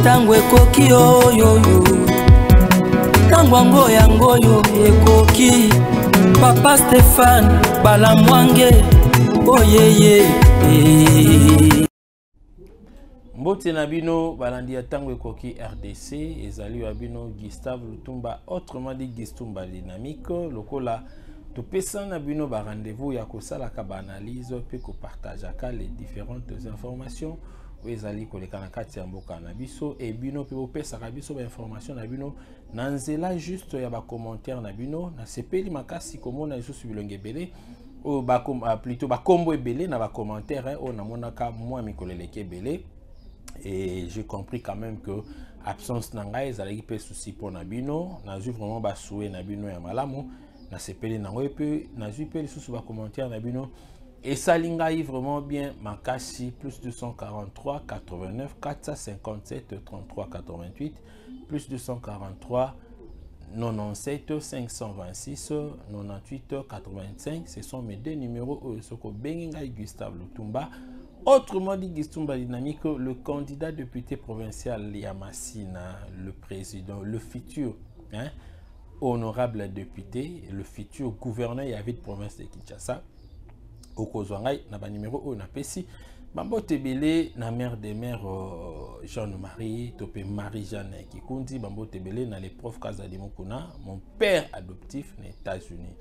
ntango ekoki oyoyo ntango yango yangoyo ekoki papa stefane balamwange oyeye mbote na bino balandi ya ntango ekoki rdc ezali ya bino gustave lutumba autrement dit gistumba dynamique lokola topesa na bino barendez-vous ya kosalaka baanalyse mpe kopartageaka les différentes informations oyo ezali koleka na kati ya mboka na biso ebino bino mpe bopesaka biso bainformation na bino na nzela juste ya bacommentaire na bino nasepeli makasi komona lisusu bilongo ebele oyo ah, plutôt bakombo ebele na bacommentaire hein. oyo namonaka mwa mikolo eleki ebele et j'ai compris quand même que absence na ngai ezalaki mpe susi mpona bino nazwi vraiment basouwe na bino ya malamu nasepeli nango mpe nazwi mpe lisusu bacommentaire na bino et a vraiment bien Makashi plus 243 89 457 33 88 plus 243 97 526 98 85 ce sont mes deux numéros Soko euh, Beninga gustave lutumba autrement dit gustumba dynamique le candidat député provincial Yamassina, le président le futur hein, honorable député le futur gouverneur Yavid province de kinshasa na ba na banimero na napesi bambo ebele na mère de mère euh, jeanne marie Topé marie jeanne kikundi bambote tebele na les profs Kazali Mokuna mon père adoptif na états-unis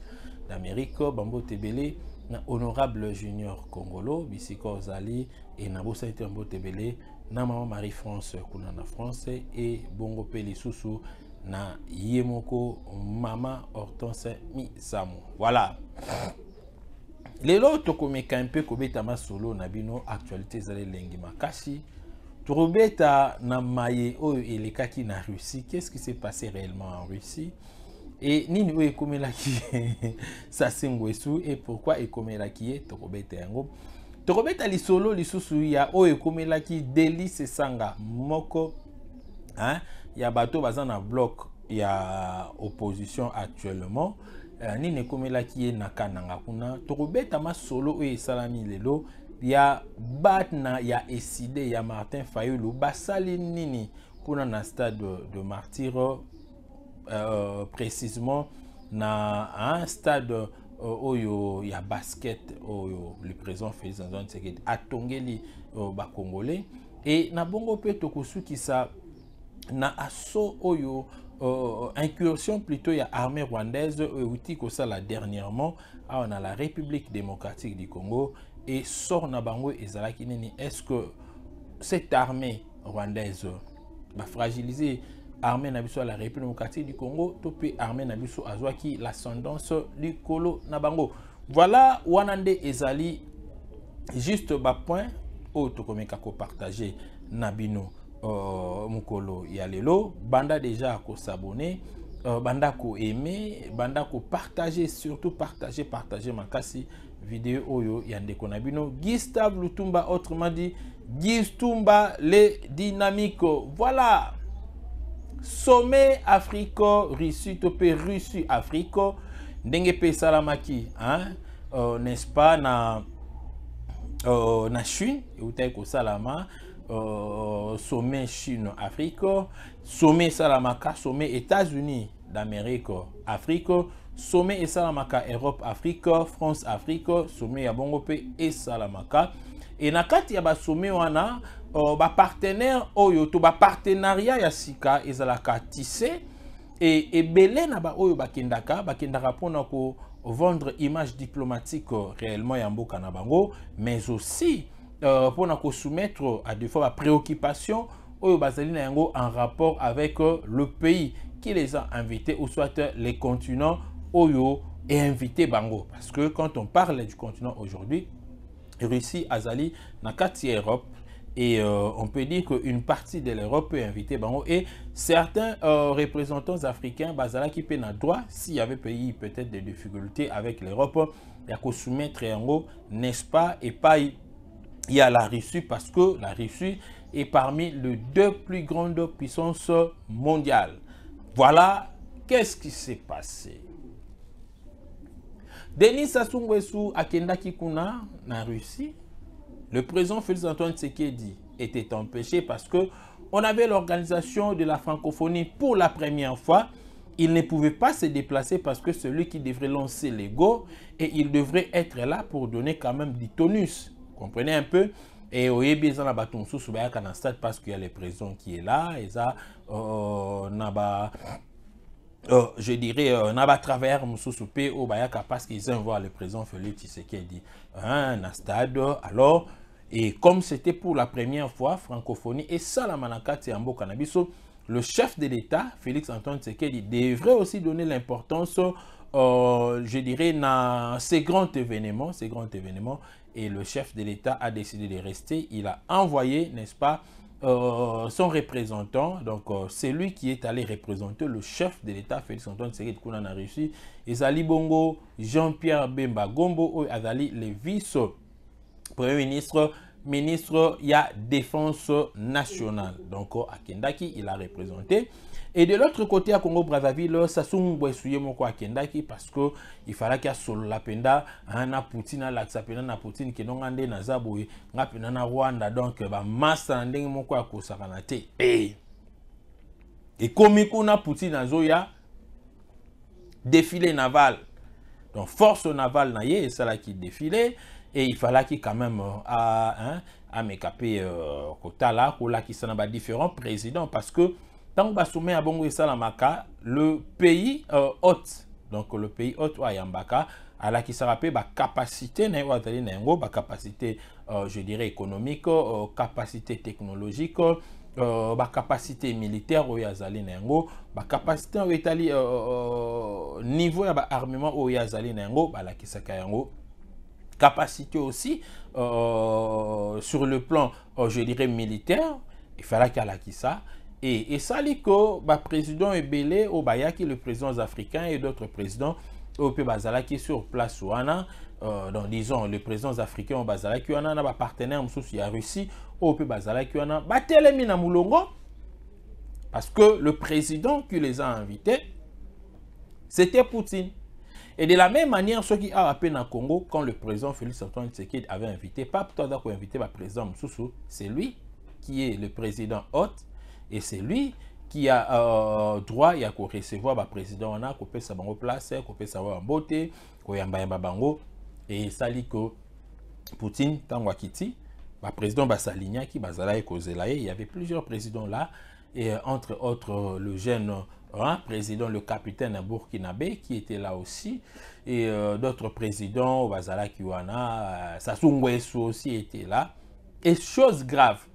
d'amérique bambo ebele na honorable junior congolo bisiko zali et na bosaite te tebele na maman marie france kuna na france et bongo peli susu na Yemoko maman mama hortense misamo voilà lelo tokomeka mpe kobeta masolo na bino actualité ezali elengi makasi tokobeta na maye oyo elekaki na russie qu'est-ce qui s'est passé réellement en russie e nini oyo ekomelaki sasi ngwesu e pourquoi ekomelaki ye tokobeta yango tokobeta lisolo lisusu ya oyo ekomelaki delice esanga moko hein, ya bato baza na bloc ya opposition actuellement Euh, nini komela ki na kananga kuna tokobetama solo e salami lelo ya batna ya eside ya martin fayulu basali nini kuna na stade de, de martyre euh, na un hein, stade euh, ya basket oyo le fait dans antoine tshisekedi atongeli euh, bakongolais et na bongo ki tokosukisa na aso oyo euh, euh, incursion plutôt, il y a armée rwandaise, outil que ça dernièrement, on ah, a la République démocratique du Congo et sort Nabango et Zalakineni. Est-ce que cette armée rwandaise va fragiliser l'armée Nabiso à la République démocratique du Congo, tout puis armée Nabiso Azwaki, l'ascendance du colo Nabango? Voilà, Wanande Ezali, juste bas point, autre comme partager Nabino. Euh, mukolo yalelo, ya banda déjà quoi sabonner euh, banda co-aimer, banda partager, surtout partage partage ma video oyo ya ndeko na bino gustave lutumba autrement dit gistumba le dynamico voilà sommet africo russie to russie africo ndenge salama salamaki hein? Euh, n'est-ce pas na, uh, na chine ko salama. Euh, sommet Chine-Afrique, sommet Salamaka, sommet États-Unis d'Amérique, Afrique, sommet Salamaka Europe-Afrique, France-Afrique, sommet Yabongope et Salamaka. Et dans le sommet, wana euh, a des partenaire Oyo, tout partenariat Yasika et partenariats, des Et, et ba Oyo partenariats, des partenariats, vendre image diplomatique réellement Yambo Kanabango, mais aussi. Euh, pour nous soumettre à des fois la préoccupation au en rapport avec euh, le pays qui les a invités ou soit euh, les continents Oyo et invité Bango. Parce que quand on parle du continent aujourd'hui, Russie, Azali, Nakati Europe, et on peut dire qu'une partie de l'Europe peut inviter Bango et certains représentants africains, Bazala qui peut n'a droit, s'il y avait pays peut-être des difficultés avec l'Europe, il y a soumettre n'est-ce pas, et pas il y a la Russie parce que la Russie est parmi les deux plus grandes puissances mondiales. Voilà, qu'est-ce qui s'est passé Denis Sassou Nguesso akendaki kuna en Russie. Le président Félix Antoine Tsekedi était empêché parce que on avait l'organisation de la francophonie pour la première fois. Il ne pouvait pas se déplacer parce que celui qui devrait lancer l'ego et il devrait être là pour donner quand même du tonus comprenez un peu et voyez bien la bato sous sous na stade parce qu'il y a les présons qui est là eza euh, euh, na ba euh, je dirais euh, na pas travers mpe au bayaka parce qu'ils aiment voir hein, le présent félix tshisekedi hein, na stade alors et comme c'était pour la première fois francophonie et ça la manaka mboka na biso le chef de l'état félix antoine tshisekedi devrait aussi donner l'importance euh, je dirais, dans ces grands événements, ces grands événements, et le chef de l'État a décidé de rester. Il a envoyé, n'est-ce pas, euh, son représentant, donc euh, c'est lui qui est allé représenter le chef de l'État, Félix Antoine Tshisekedi a et Zali Bongo, Jean-Pierre Bemba Gombo, Azali le vice-premier ministre, ministre, de y défense nationale. Donc, à Kendaki, il a représenté. Et de l'autre côté, à Congo-Brazzaville, Sassou Nguessuye Moko qui parce que il fallait qu'il y a solo la penda, un hein, Poutine, à penda na Poutine, qui n'ont andé na Zaboye, na penda na Rwanda, donc, bah, massa ndenge un à de te. Eh! Et comme kuna Poutine Zoya, défilé naval. Donc, force navale na c'est là qui défilait, et il fallait qu'il quand même, euh, à, hein, à Mekape, euh, là qui s'en a différents présidents, parce que, ntango basommet bongo esalamaka le pays euh, hôte donc le pays hôte oyo ayambaka à la qui s'appelle ye bah, capacité azali na yango euh, je dirais économique euh, capacité technologique euh, bah, capacité militaire oyo azali na yango bacapacité oyo etali euh, euh, niveau ya baarmement oyo azali na yango balakisaka yango capacité aussi euh, sur le plan euh, je dirais militaire il efalaki alakisa et, et le liko, le bah, président Ebele, Obayaki, le président africain et d'autres présidents, Ope qui sur place euh, dans disons, le président africain au qui qui na ba partenaire Moussous, à Russie, Ope Bazalaki un Batelemi na mulongo parce que le président qui les a invités, c'était Poutine. Et de la même manière, ceux qui a appelé dans Congo, quand le président Félix Antoine Tshisekedi avait invité, pas pour invité le bah, président Moussoussou, c'est lui qui est le président hôte et c'est lui qui a euh, droit président on a wana peut bango place kopesa bango mbote koyambayamba bango ça, dit que poutine ntango akiti bapresident qui bazala ye kozela là, il y avait plusieurs présidents là et euh, entre autres euh, le jeune euh, hein, président le capitaine burkinabé qui était là aussi et d'autres présidents Kiwana, sassou nguesso aussi était là et chose grave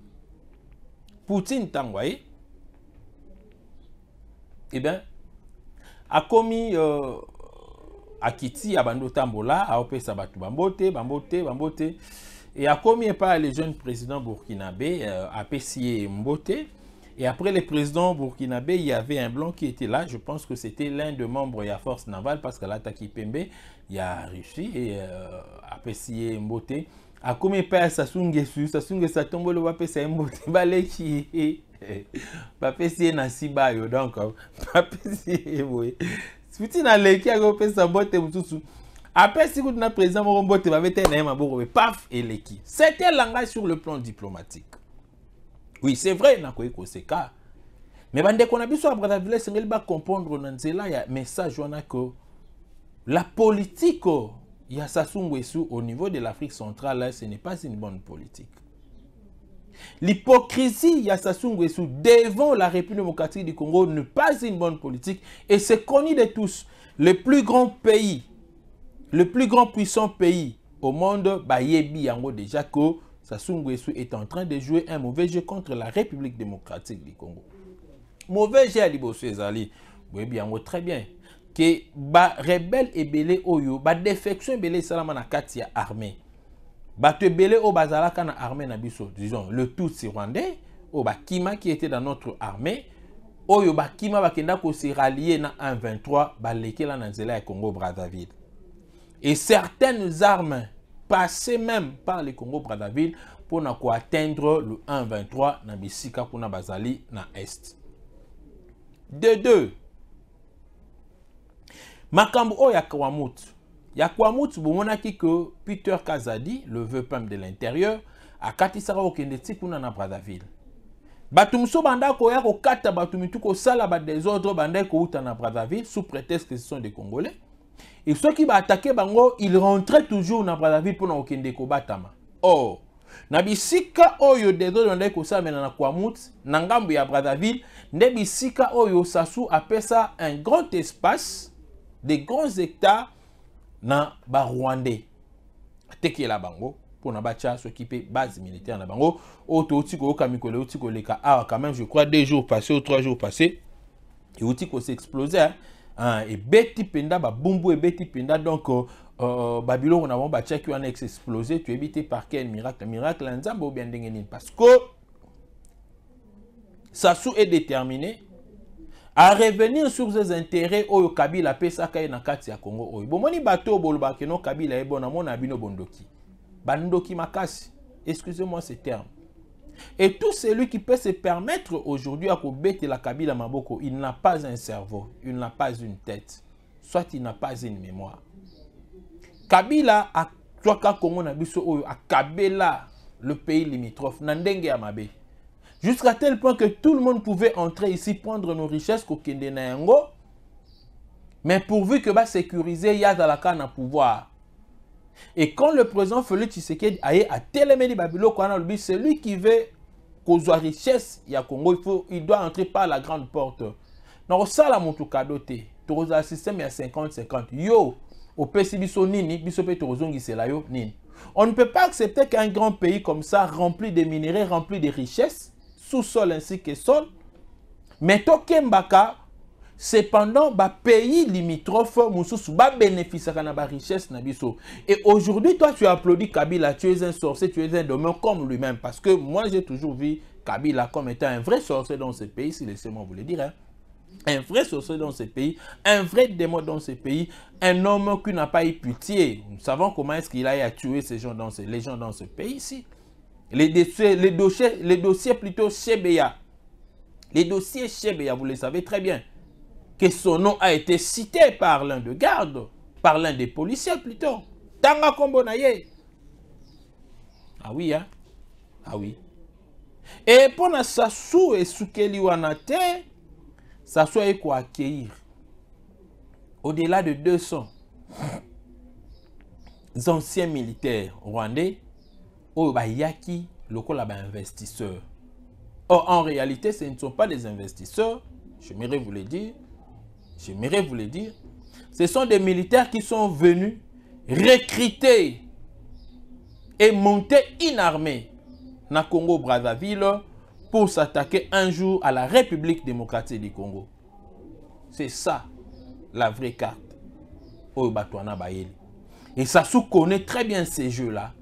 Poutine t'a eh bien, a commis euh, Ope abando tambola aopesa à bambote bambote bambote et commis par les jeunes présidents burkinabé euh, à mbote et après les présidents burkinabé il y avait un blanc qui était là je pense que c'était l'un des membres de la force navale parce que là, pembe a réussi et a euh, apesi mbote akomi epai ya sasu ngesu sasu ngesu atomboli bapesa ye mbote baleki ye bapesi ye na nsiba yo donc bapesi ye boye ntina aleki akopesa mbote mosusu apesi kutu na président moko mbote babe te na ye maboko me paf eleki certain langage sur le plan diplomatique oui c'est vrai nakoki koseka me bandeko na biso ya brazzaville esengeli bacomprendre na nzela ya message wana ko la politike il y au niveau de l'Afrique centrale, ce n'est pas une bonne politique. L'hypocrisie Yassa Nguesso devant la République démocratique du Congo n'est pas une bonne politique et c'est connu de tous. Le plus grand pays, le plus grand puissant pays au monde, Bayebi Yango déjà que Sassou est en train de jouer un mauvais jeu contre la République démocratique du Congo. Mauvais jeu dit Bayebi Yango très bien. Que les rebelles oyo défection belé esalama na katia ya armée te belé au bazala kana armée na biso disons le tout tutsi rwandais Kima qui était dans notre armée oyo bakima ko kose rallier na 123 balekela na nzela ya congo brazzaville et certaines armes passaient même par le congo brazzaville pour atteindre le 123 na bisika kuna bazali na est de deux makambo o oh, ya Kwamut, ya kwamutu bomonaki ke peter kazadi le vœu pam de l'intérieur akatisaka Sara Okende kuna na brazzaville bato kata batumitu ko sala ba des ordres badésordre ko uta na brazzaville sous prétexte que ce sont des congolais et ceux va attaquer bango ils rentraient toujours na brazzaville mpona kokende kobatama or oh. Sika oyo oyo désordre bandaki kosalamela na kwamut na ngambu ya brazzaville sika bisika oyo sasu apesa un grand espace des grands états na est la bango pour la qui s'occuper base militaire na bango oyo touti au mikolo au quand même je crois deux jours passés ou trois jours passés et hein. ah, et beti penda bah, Bumbu et beti penda. donc euh, euh, babilo on na bango batiaki wana explosé tu évité par quel miracle miracle ya bien obia parce que sous est déterminé à revenir sur ses intérêts au Kabila apesaka ye na kati ya Congo oyo bomoni bato bolobaka no Kabila bon, bona mona bino bondoki bandoki makasi excusez-moi ce terme et tout celui qui peut se permettre aujourd'hui à Kobete la Kabila Maboko, il n'a pas un cerveau, il n'a pas une tête, soit il n'a pas une mémoire. Kabila a Kabila, le pays limitrophe, Nandenge mabe Jusqu'à tel point que tout le monde pouvait entrer ici, prendre nos richesses, Mais pourvu que va sécuriser Yazalaka à pouvoir. Et quand le président Félix Tshisekedi a été à Téléméli Babilo, celui qui veut causer richesse, il, Congo, il, faut, il doit entrer par la grande porte. Donc, ça, la moutoukadotée. tu un système ya 50-50 yo opesi nini yo ni. on ne peut pas accepter qu'un grand pays comme ça rempli de minéraux rempli de richesses sous-sol ainsi que sol. Mais tokembaka cependant ba pays limitrophe moussous ba bénéficie à la richesse Et aujourd'hui toi tu applaudis Kabila, tu es un sorcier, tu es un domaine comme lui-même parce que moi j'ai toujours vu Kabila comme étant un vrai sorcier dans ce pays, si laissez-moi vous le dire. Hein. Un vrai sorcier dans ce pays, un vrai démon dans ce pays, un homme qui n'a pas eu pitié. Nous savons comment est-ce qu'il a tué ces gens dans ce, les gens dans ce pays ici les dossiers, les dossiers plutôt chez Les dossiers chez vous le savez très bien, que son nom a été cité par l'un des gardes, par l'un des policiers plutôt. Tanga Kombonaye. Ah oui, hein? Ah oui. Et pendant ça et sukeli wanate, ça soit quoi accueillir. Au-delà de 200 anciens militaires rwandais Oubayaki oh, Le lokola bah, investisseur or en réalité ce ne sont pas des investisseurs j'aimerais vous le dire j'aimerais vous le dire ce sont des militaires qui sont venus recruter et monter une armée na Congo Brazzaville pour s'attaquer un jour à la République démocratique du Congo. C'est ça la vraie carte. Oh, bah, et Sassou connaît très bien ces jeux-là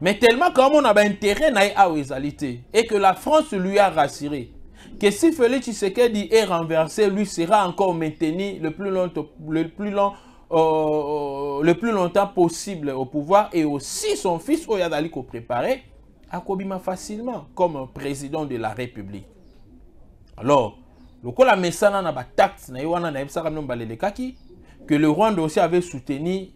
mais tellement comme on a intérêt à réalité et que la France lui a rassuré que si Félix Tshisekedi est renversé, lui sera encore maintenu le plus long, le plus long, euh, euh, le plus longtemps possible au pouvoir et aussi son fils Oyadali qu'on préparait à Kobima facilement comme président de la République. Alors, le la mesana na pas tact na pas na le kaki que le Rwanda aussi avait soutenu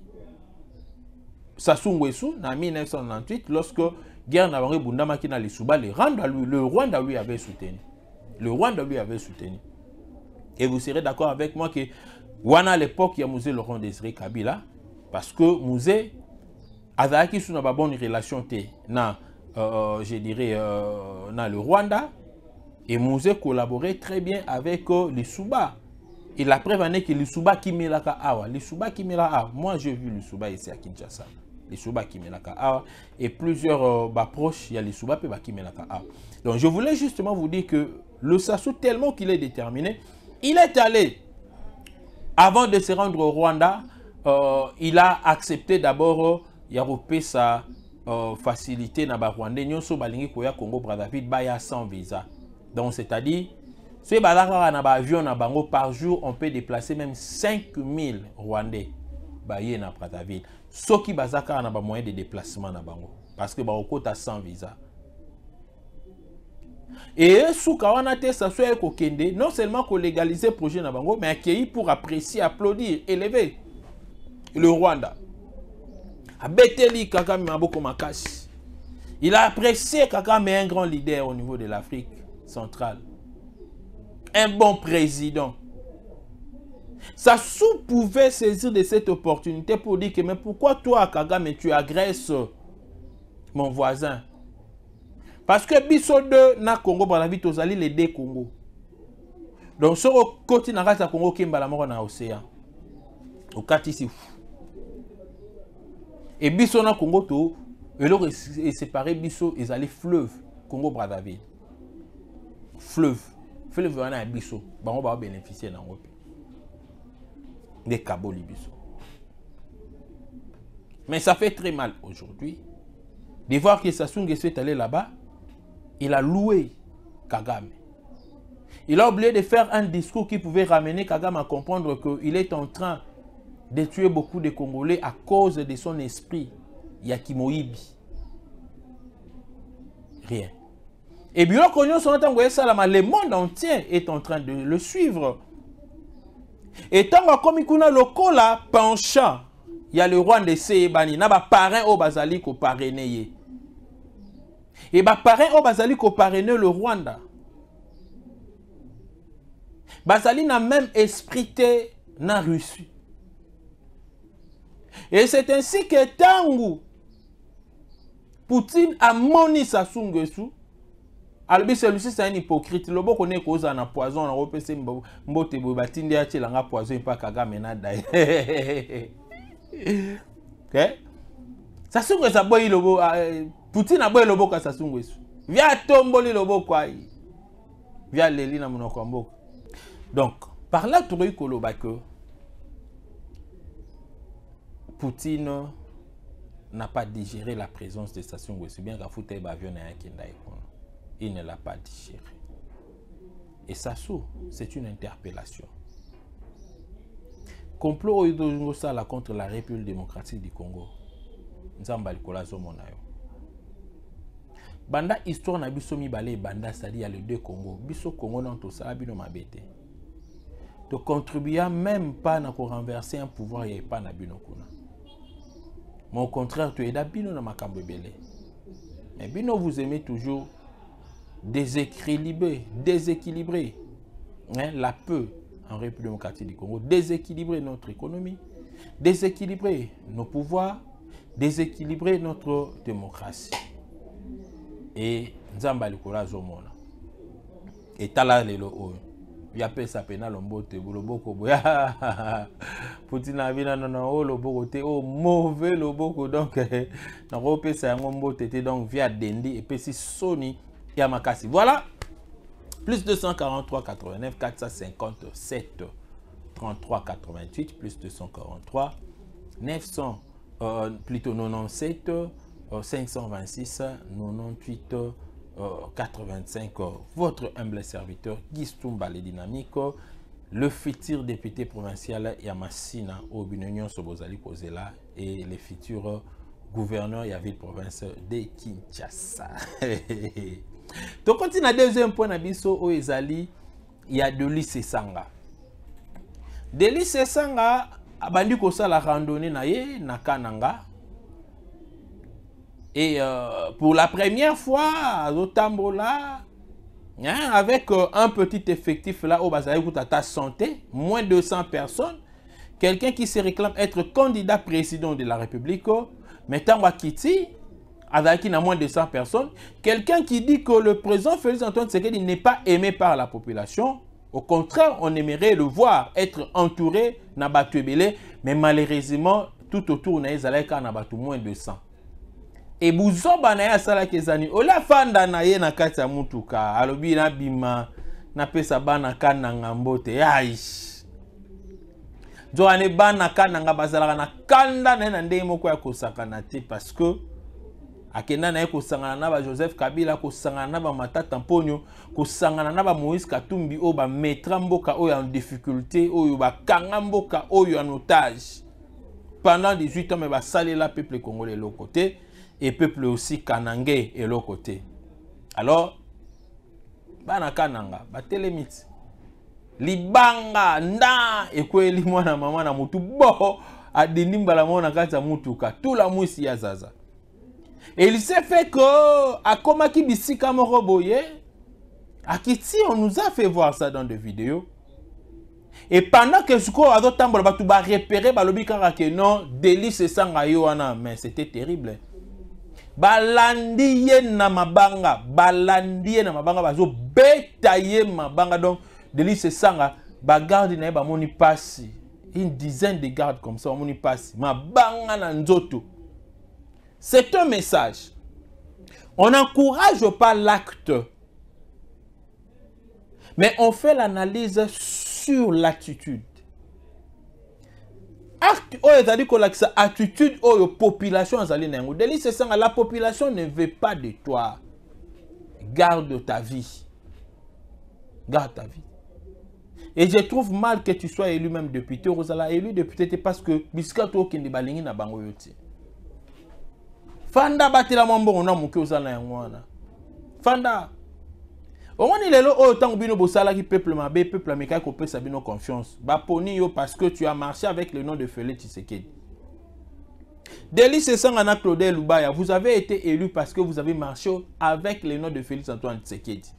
Sassou na en 1998, lorsque guerre Navarre Bundama qui les Souba, le Rwanda, lui, le Rwanda avait soutenu. Le Rwanda lui avait soutenu. Et vous serez d'accord avec moi que wana à l'époque, il y a Mouzé Laurent Désiré Kabila, parce que Musée avait acquis une bonne relation t na euh, euh, je dirais euh, le Rwanda et Mouzé collaborait très bien avec euh, les Souba. Et la preuve en est que le Souba qui met la awa, Souba qui Moi j'ai vu le Souba ici à Kinshasa. Les lisuba bakimelaka awa et plusieurs euh, approches bah, il y a les lisuba pe bakimelaka awa donc je voulais justement vous dire que le Sassou tellement qu'il est déterminé il est allé avant de se rendre au Rwanda euh, il a accepté d'abord euh, ya sa euh, facilité na Rwanda nyonso balingi koya congo brazzaville baya sans visa donc c'est à dire soki baza kaka na baavion na bango par jour on peut déplacer même 5000 rwandais baye na brazzaville soki qui n'y moyen moyen de déplacement na bango parce que bakokɔta sans visa Et suka wana te saso aye kende non seulement légaliser projet na bango mais accueillir pour apprécier applaudir élever le rwanda abeteli kaka maboko makasi il a apprécié kaka mais un grand leader au niveau de l'afrique centrale un bon président Sassou pouvait saisir de cette opportunité pour dire que mais pourquoi toi, Kagame, tu agresses mon voisin Parce que Bissot 2 na Congo tu allé les deux Congo. Donc sur le côté na le Congo kembala dans na océan. Okati ici Et biso na Congo to est e séparé ils allaient fleuve Congo Brazzaville. Fleuve. Fleuve wana biso On va bénéficier nango de Mais ça fait très mal aujourd'hui de voir que Sassou est allé là-bas. Il a loué Kagame. Il a oublié de faire un discours qui pouvait ramener Kagame à comprendre qu'il est en train de tuer beaucoup de Congolais à cause de son esprit Yakimoibi. Rien. Et bien, le monde entier est en train de le suivre. Et ntango akómi kuna lokola y a le roi ndese eyebani na baparrain au bazali parrainé. Et parrain au oyo au parrainé le rwanda bazali na même esprité na russie et c'est ainsi que Tango, poutine a moni sa sungesu, Albi celui-ci c'est un hypocrite loboko ne ekozala na poison nango opesa mbote boye batindi atielanga poison mpa kagame nadaye sasungu eza boyi lobo ah, eh, poutine aboyi loboko quand sasungu esu via atomboli loboko ayi via leli na monokombo. donc par là tokoki koloba ke poutine n'a pas digéré la présence de sasungu esu bien kafuta ye baavion na yakenda ye kuna il ne l'a pas digéré. Et ça, ça, c'est une interpellation. Complot au Sala contre la République démocratique du Congo. Nzamba Likola Zomonayo. Banda histoire na biso balé. banda sali ya le deux Congo. Biso Congo non to sala bino mabete. To contribua même pas na renverser un pouvoir et pas na bino kuna. Mais au contraire, tu es bino na makambo belé. Mais bino vous aimez toujours déséquilibrer déséquilibrer hein, la peur en République démocratique du Congo, déséquilibrer notre économie, déséquilibrer nos pouvoirs, déséquilibrer notre démocratie. Et Nzamba Likola Zomona. Et lelo oyo. pena boya. Poutine non te o oh, mauvais loboko donc na donc via et Sony Yamakasi. Voilà. Plus 243 89 457 33 88 plus 243 900 euh, plutôt 97 euh, 526 98 85 votre humble serviteur Gistumba les DYNAMICO le futur député provincial Yamassina au Sobozali Kozela et le futur gouverneur Yaville province de Kinshasa. Donc tokotina deuxième point na biso oyo oh, ezali ya Sanga, a delise esanga abandi y randonnée na ye na kananga. et euh, pour la première fois hein, avec euh, un petit effectif là oh, au ta santé moins de 100 personnes quelqu'un qui se réclame être candidat président de la république oh. mais ntango akiti Azaki n'a moins de 100 personnes. Quelqu'un qui dit que le président Félix Antoine Tshisekedi n'est pas aimé par la population, au contraire, on aimerait le voir être entouré Nabatouebele, mais malheureusement, tout autour na ezalaka na moins de 100. Et buzoba na ya sala kezani ola fanda na ye na kati mutuka alobi na bima na pesa bana kana ngambote yai. ai. Joane bana kana ngabazala na kanda na ndemo ko ya kosaka na te parce que akenda na ye kosangana na bajoseph kabila kosangana na bamatata mponio kosangana na bamoïse katumbi oyo bametra mboka oyo ya difficulté oyo bakanga mboka oyo en otage pendant 18 ans me basalela peuple congolais eloko te et peuple aussi kanange eloko te alors bana kananga batelemi libanga nda ekweli mwana mama na motu bo adindi mbala moko na kati ya motuka tula mwisi ya zaza Et il s'est fait que, à Komaki à Kiti, on nous a fait voir ça dans des vidéos. Et pendant que ce qu'on a bah, tout ba repéré, ba que non, délice sang mais c'était terrible. Balandi na mabanga, balandi na mabanga, bah, zo mabanga, donc délice sang, ba garde na ba moni passe. Une dizaine de gardes comme ça, moni passe. Mabanga na nzoto. C'est un message. On n'encourage pas l'acte, mais on fait l'analyse sur l'attitude. Acte oyo à l'attitude attitude oh, la population la population ne veut pas de toi garde ta vie garde ta vie et je trouve mal que tu sois élu même député Rosala, élu depuis, parce que tu to pas na fanda batelama mbongo na moke ozala na fanda omoni lelo oyo oh, ntango bino bosalaki peuple mabe peuple pe kopesa bino confiance baponi yo parce que tu as marché avec le nom de félix tshisekedi délice esangana claudel lubaya vous avez été élu parce que vous avez marché avec le nom de félix antoine tshisekedi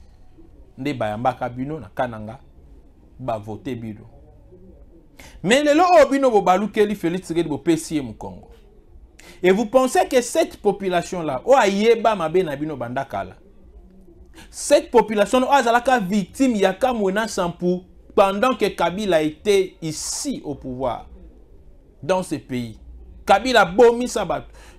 nde bayambaka bino na kananga voter bino me lelo o oh, bino bobalukeli félix tshisekedi bopesi mu Congo. Et vous pensez que cette population-là, oh, cette population, oh, victime pendant que Kabila était ici au pouvoir, dans ce pays. Kabila sa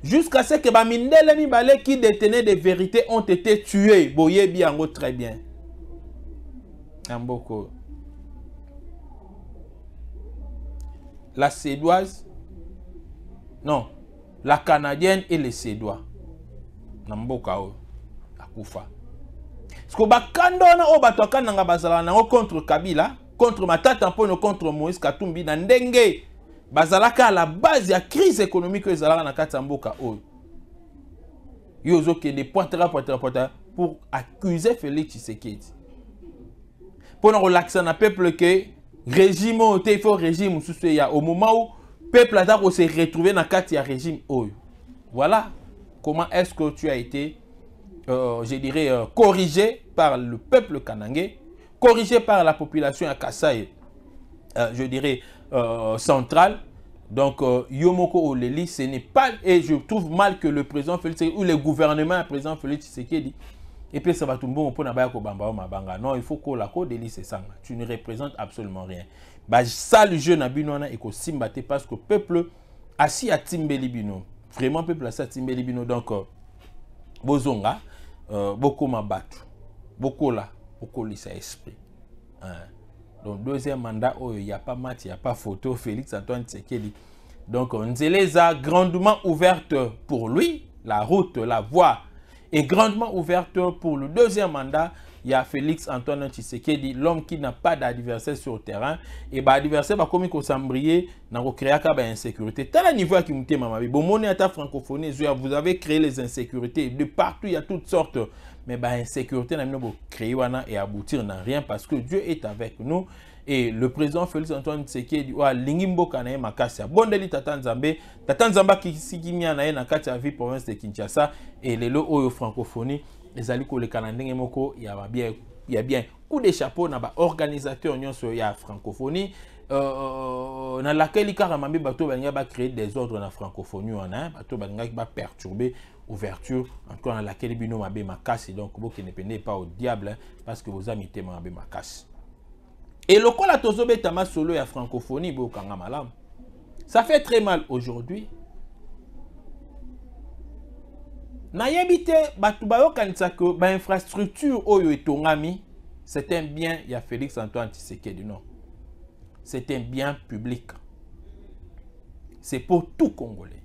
Jusqu'à ce que les Mibale qui détenaient des vérités ont été tués. Boye bien. très bien. La Sédoise. Non la canadienne et les sédois na mboka oyo oh, akufa siko bakanda wana oyo oh, bato akandanga bazalaka nango contre kabila contre matata mpono contre moïse katumbi na ndenge bazalaka à la base ya crise économique oyo ezalaka na kati ya mboka oyo yo pointera pointera pointera pour accuser félix tshisekedi Pour relaxer na peuple que régime oyo te ifo régime mosusu ya au moment où peuple aza s'est retrouvé dans Katia régime voilà comment est-ce que tu as été euh, je dirais euh, corrigé par le peuple Kanangé, corrigé par la population à Kassai euh, je dirais centrale donc Yomoko Oleli ce n'est pas et je trouve mal que le président Félix ou le gouvernement à président Félix dit et puis ça va tout bon mbongo mpona baya bamba de mabanga non il faut que kola de esanga tu ne représentes absolument rien bah, ça le jeu na bino wana ekosimba simbate parce que peuple à à bino vraiment peuple à atimbeli bino donc euh, bozonga euh, beaucoup là bokola à esprit hein. donc deuxième mandat oh, il n'y a pas il match a pas photo félix antoine tsekeli donc on a grandement ouverte pour lui la route la voie et grandement ouverte pour le deuxième mandat. Il y a Félix Antoine dit l'homme qui n'a pas d'adversaire sur le terrain. Et bah, adversaire, va bah, comme il s'embrayer, n'a créé une insécurité. Tant à niveau qui m'a dit, bon, mon état vous avez créé les insécurités. De partout, il y a toutes sortes mais bah insécurité n'a pas créé et aboutir n'a rien parce que Dieu est avec nous et eh, le président félix antoine tshisekedi dit wa Lingimbo na ye makasi abondeli tata nzambe tata nzambe qui na ye na kati ville province de kinshasa et eh, lelo oyo francophonie ezali koleka na ndenge moko ya bien ya bien coup de chapeau na organisateur nyonso ya francophonie euh, euh laquelle kaka mambe bato ba créer des ordres na francophonie wana bato oyo ba perturber ouverture en tout cas laquelle bino mabe makasi donc ne penez pas au diable hein, parce que vos amis mitema mabe makasi et le kola tozobetama solo ya francophonie, la francophonie, Ça fait très mal aujourd'hui. Nayebi te infrastructure c'est un bien ya Félix Antoine du C'est un bien public. C'est pour tout Congolais.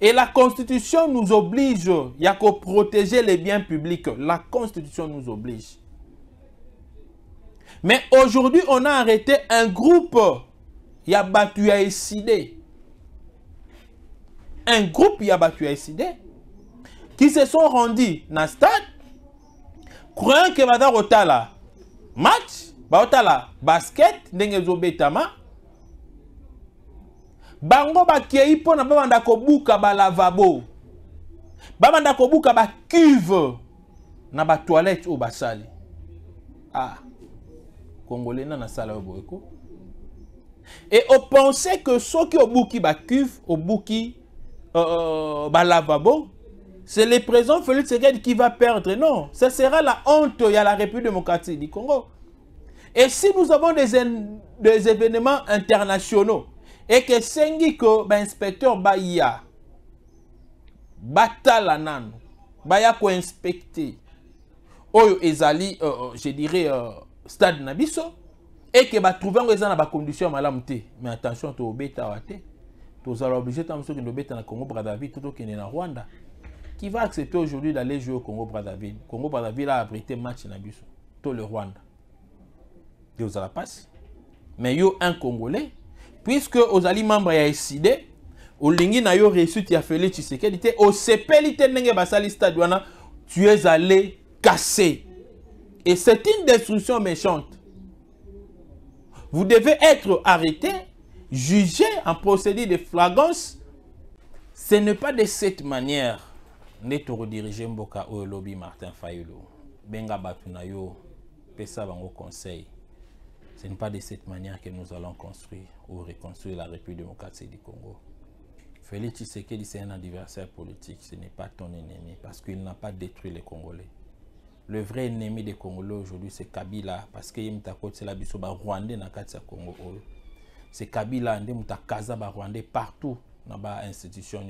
Et la Constitution nous oblige, il y a protéger les biens publics. La Constitution nous oblige. Mais aujourd'hui, on a arrêté un groupe. Il y a battu à Un groupe, il y a battu à Qui se sont rendus dans le stade, croyant que vada là. match, là. basket, Nengezo Betama. Bango pona cuve na ba toilette au basali. Ah congolais na sala boyeko et on pensait que ceux qui ont bouki ba cuve au euh, euh, ba lavabo c'est le présents, Félix Tshisekedi qui va perdre non ce sera la honte il y a la République démocratique du Congo et si nous avons des, des événements internationaux et que sengi ko ba inspecteur ba ya batala ba baya ko inspecter oyo ezali euh, euh, je dirais euh, stade et que va va trouver eza à la la malamu te mais attention tu tobeta Tu te l'obliger obligé de biso okende obeta en congo bradaville qui est en rwanda qui va accepter aujourd'hui d'aller jouer au congo bradaville congo bradaville a abrité match nabisso tout le rwanda te la passer. mais a un congolais puisque ozali membre décidé au réussi na yo réussite ya félix tshisekedi te osepeli te ndenge basali stade tu es allé casser et c'est une destruction méchante. Vous devez être arrêté, jugé en procédé de flagrance. Ce n'est pas de cette manière rediriger mboka Martin Benga pesa bango conseil. Ce n'est pas de cette manière que nous allons construire ou reconstruire la République démocratique du Congo. Félix Tshisekedi, c'est un adversaire politique, ce n'est pas ton ennemi, parce qu'il n'a pas détruit les Congolais le vrai ennemi des Congolais aujourd'hui, c'est Kabila, parce que Yemtakot, c'est la biso ba Rwandais dans le Congo. C'est Kabila, ndé muta de ba Rwandais partout dans ba institution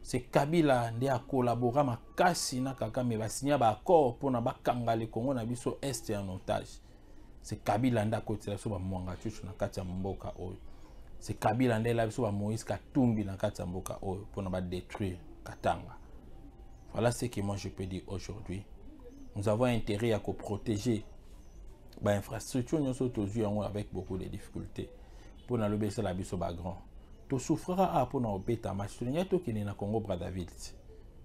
C'est Kabila qui a collaboré avec na kaka mais va signer ba accord pour na ba le Congo na biso est en otage. C'est Kabila qui a côté la so ba mwanga chuchu na kati mboka C'est Kabila ndé la biso ba Moïse Katumbi na kati ya mboka pour na détruire Katanga. Voilà ce que moi je peux dire aujourd'hui nous avons intérêt à protéger l'infrastructure bah, nous sommes avec beaucoup de difficultés pour nous baisser la au background tu souffriras à ah, pour nous bêta match tu n'as qui na Congo bradaville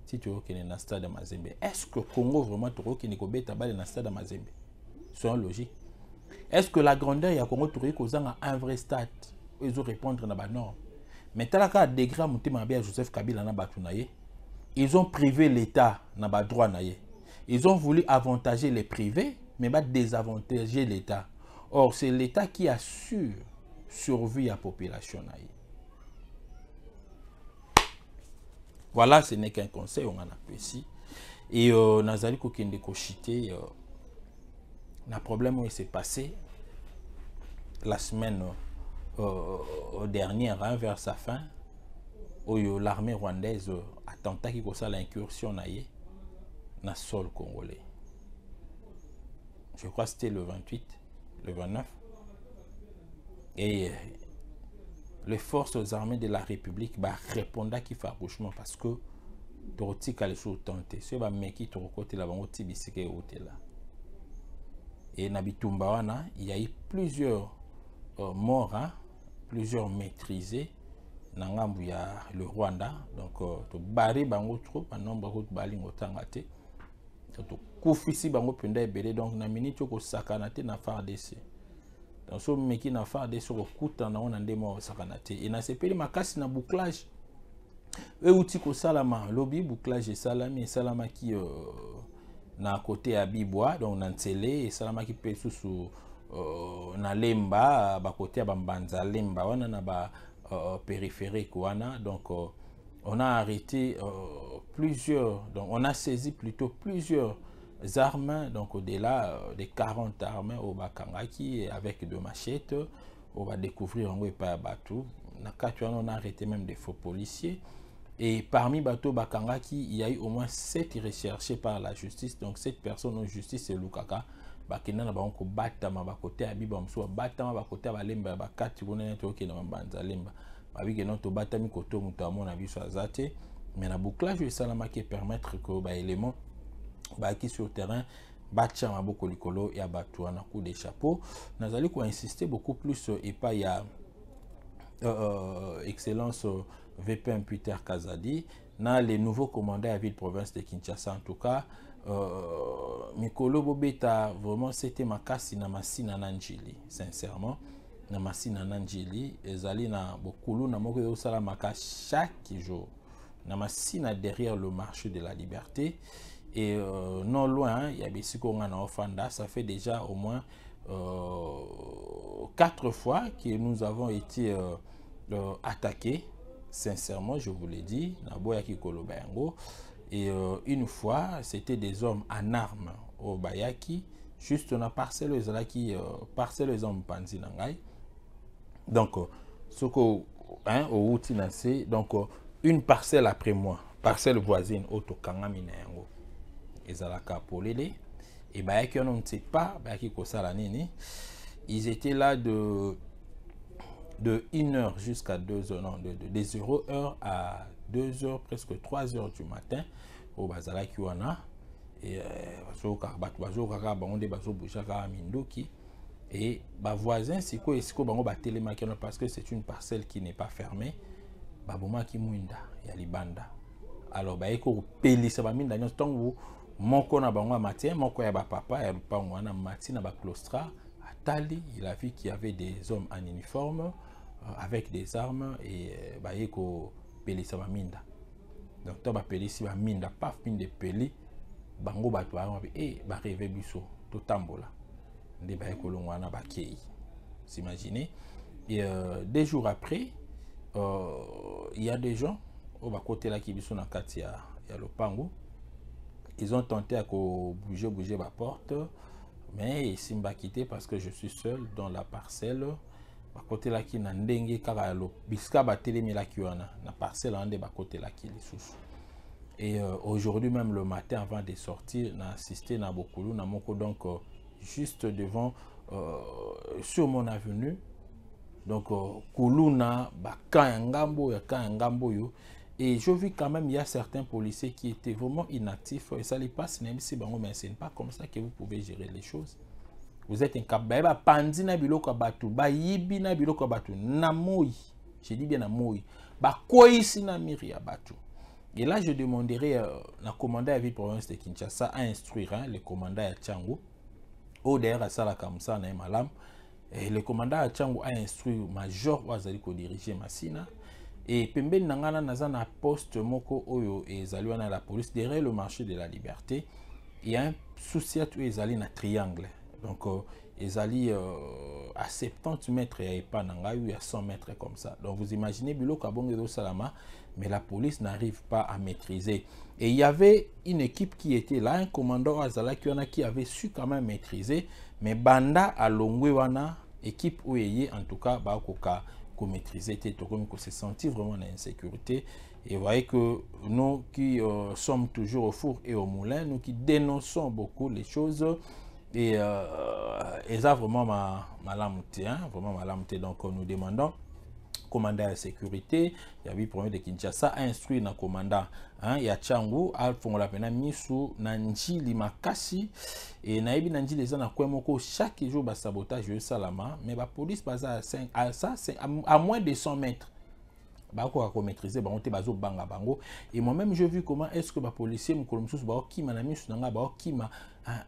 si tu dans le stade Mazembe est-ce que Congo vraiment tu qui ni de balle na stade Mazembe c'est logique est-ce que la grandeur a Congo tu kozanga un vrai stade ils ont répondre non. norme mais talaka degré dégradé bien Joseph Kabila na ils ont privé l'état na droit ils ont voulu avantager les privés, mais pas désavantager l'État. Or, c'est l'État qui assure survie à la population. Voilà, ce n'est qu'un conseil, on en ici. Et euh, Nazali Koshite, euh, le problème où s'est passé la semaine euh, dernière, hein, vers sa fin, où l'armée rwandaise, tenté qui cause l'incursion, naïe na sol congolais. Je crois que c'était le 28, le 29. Et euh, les forces armées de la République bah, à qu'il fait accouchement parce que les lisusu se te là-bas, en train de bisika là? Et na bitumba wana il plusieurs euh, mora plusieurs morts, hein, plusieurs maîtrisés, dans le rwanda donc euh, tobari bango trop banombre ako balinga otanga tout tokufisi bango mpenza ebele donc na miniti okosakana te na fardc donc so omeki na fardc okokutana nango na ndemo osakana te e nasepeli makasi na bouclage e ko salama lobi bouclage esalami salama ki euh, na côté à bibwa donc na nzele salama mpe lisusu sous euh, na lemba côté à bambanza lemba wana na ba euh, périphérique wana donc on a arrêté euh, plusieurs, donc on a saisi plutôt plusieurs armes, donc au-delà euh, des 40 armes au Bakangaki avec deux machettes, on va découvrir en par bateau. On a arrêté même des faux policiers. Et parmi Bato Bakangaki, il y a eu au moins sept recherchés par la justice. Donc sept personnes en justice, c'est Lukaka. bakenda na bango kobatama bakotya ya biba mosusu babatama bakotya balemba bakati kuna babikendaki tobatami koto moto amona avis sur te mais la bouclage que epermettre ke baélément qui sur terrain batia maboko likolo ya bato un coup de chapeau nazali insister beaucoup plus euh, et epai ya euh, euh, excellence euh, VP peter kazadi na nouveaux nouveaux à à ville province de kinshasa en tout cas euh, mikolo bobeta vraiment c'était makasi na masina na njili sincèrement na masina na nzeli ezali na bokuluna moko ezosalamaka chaque jour na masina derrière le marché de la liberté et euh, non loin il ya bisika onga na ofanda ça fait déjà au moins euh, quatre fois que nous avons été euh, attaqués sincèrement je vous l'ai dit boya koloba yango et une fois c'était des hommes en armes au bayaki juste na parcelle ezalaki euh, parcelle des hommes na donc, soko euh, hein, au na se donc euh, une parcelle après moi, parcelle voisine auto kangami na yango. Ezalaka polele et bah qui on ne pas bah qui kosala nini. Ils étaient là de de 1h jusqu'à 2h non de, de, 0h à 2h presque 3h du matin au bazalaki wana et euh, bazo kaka bato bazo kaka bango nde bazobusaka minduki et bah voisin, c'est quoi, c'est quoi, parce que c'est une parcelle qui n'est pas fermée. Bah bon, qui mouinda, y a libanda Alors bah eko peli, ça va minda d'ailleurs moko na bango matin, moko ya ba papa, ya pa ngwana matin na ba claustra. Atali, il a vu qu'il y avait des hommes en uniforme euh, avec des armes et bah eko peli ça va minda. Donc to ba peli si va minda, paf fin de peli, bango bah toi, et eh, bah rêver biso, tout tambola débat Kolongwana Bakei. Vous imaginez Et euh, des jours après, euh, il y a des gens, au côté là qui sont dans il y a le Pango, ils ont tenté à bouger, bouger ma porte, mais ils m'ont quitté parce que je suis seul dans la parcelle. À côté là qui n'a ndenge kaka lo biska batelemi la kiwana na parcelle ande ba côté là qui les sous et euh, aujourd'hui même le matin avant de sortir n'a assisté na beaucoup na moko donc euh, juste devant, euh, sur mon avenue. Donc, euh, Koulouna, Bakangambo, yu et je vis quand même, il y a certains policiers qui étaient vraiment inactifs. Et ça les passe, même bah, mais ce n'est pas comme ça que vous pouvez gérer les choses. Vous êtes un bah, bah, Pandi na biloko batu, ba yibi na biloko batu, namoi. Je dis bien namoi. Ba koisi na batu. Et là, je demanderai, euh, la commandant à la province de Kinshasa à instruire hein, le commandant à Tchango oyo d'ailleurs sala mosala na ye malamu eh, le commandant a instruit major oyo azali kodirige masina Et pembeni na ngai na naza poste moko oyo ezali wana la police derrière le marché de la liberté il y a un na triangle donc euh, allient euh, à 70 mètres et pas 100 mètres comme ça donc vous imaginez biloko abongo Salama, mais la police n'arrive pas à maîtriser et il y avait une équipe qui était là, un commandant Azala qui a qui avait su quand même maîtriser, mais Banda à Longwewana, équipe a, e en tout cas, Bakoka, qu'on maîtrisait, qu'on s'est senti vraiment en insécurité. Et vous voyez que nous qui euh, sommes toujours au four et au moulin, nous qui dénonçons beaucoup les choses, et, euh, ça vraiment ma, ma hein, vraiment ma Donc nous demandons commandant ya sécurité y ya premier de kinshasa instruit un commandant hein, ya tiango afongola pena misu na njili makasi et naibi na njili eza na kue moko chaque jour bah, sabotage, je salama, mais bah, police baza ah, à ça à moins de 100 mètres bakoka komaîtrise bah, on te banga bango et moi même je vu comment est ce que qui m'a mosusu baokima na misu na qui m'a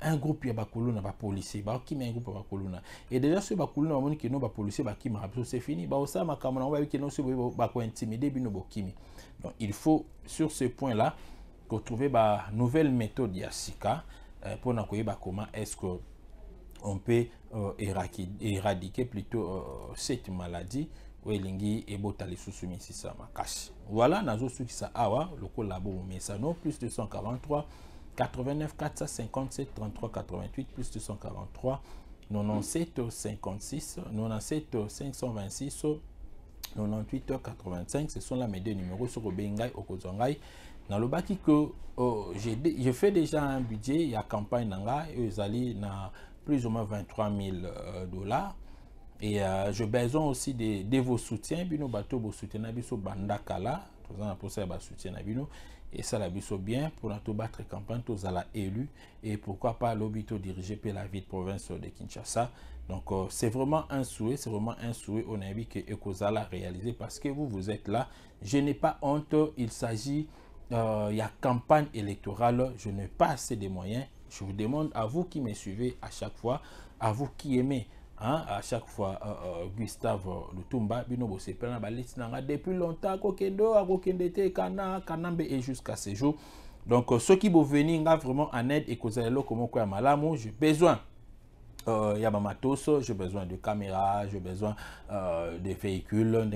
un groupe ya bakolo na bapolisier bakokima un groupe ya bakolo na e déjà soki bakolo na ba keno ba bakimaka m'a c'est fini ma baosala makambo nango bayebi keno soki bakointimide bino bokimi donc il faut sur ce point là ba nouvelle méthode ya sika mpona euh, koyeba comment est ce que on peut euh, éradiquer plutôt euh, cette maladie oyo elingi ebota lisusu misisa makasi voilà nazosukisa awa ça bomomesano plus 243 89 457 33 88 plus 243 97 56 97 526 98 85 ce sont là mes deux numéros sur dans le bâti que oh, j'ai fait déjà un budget il y a campagne et ils allaient dans plus ou moins 23 000 euh, dollars et euh, je besoin aussi de, de vos soutiens bino bateau vos bandakala pour ça soutien et ça la bien pour notre battre campagne tous à la élu et pourquoi pas L'hôpital dirigé par la ville province de Kinshasa donc euh, c'est vraiment un souhait c'est vraiment un souhait au a vu que Ekozala réalisé parce que vous vous êtes là je n'ai pas honte il s'agit euh, il y a campagne électorale je n'ai pas assez de moyens je vous demande à vous qui me suivez à chaque fois à vous qui aimez Hein, à chaque fois euh, euh, Gustave euh, Lutumba bino bosepela na nanga depuis longtemps kokendo akokende te kana kanambe et jusqu'à ce jour donc euh, ceux qui vont venir nga vraiment en aide et kozala eloko comment quoi, malamu j'ai besoin euh, ya j'ai besoin de caméras, j'ai besoin euh, de véhicules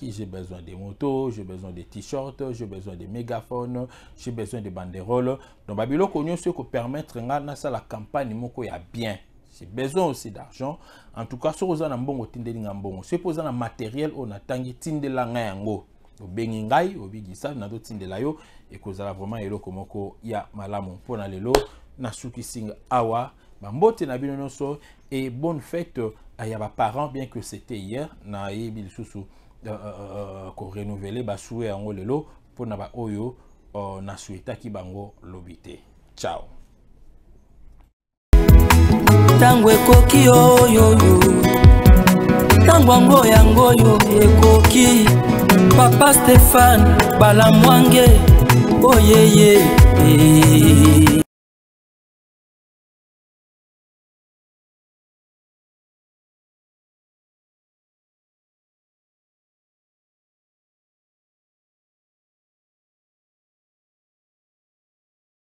j'ai besoin de motos j'ai besoin de t-shirts j'ai besoin de mégaphones j'ai besoin de banderoles donc qui permettre, ekopermettre ça la campagne moko ya bien j'ai besoin aussi d'argent en tout cas soki oza na mbongo otindelinga mbongo soki mpo oza na materiel oyo natangi tindelanga yango obengi ngai obikisa la yo ekozala vraiment eloko moko ya malamu mpona lelo nasukisinga awa bambote na bino et et bonne fête à yaba parents bien que c'était hier na euh, euh, euh, Ko lisusu ba basue yango lelo ba oyo, na baoyo ki bango lobi ciao ntango ekoki oyoyo ntango yango yangoyo ekoki papa stefane balamwange oyeye oh, yeah, yeah.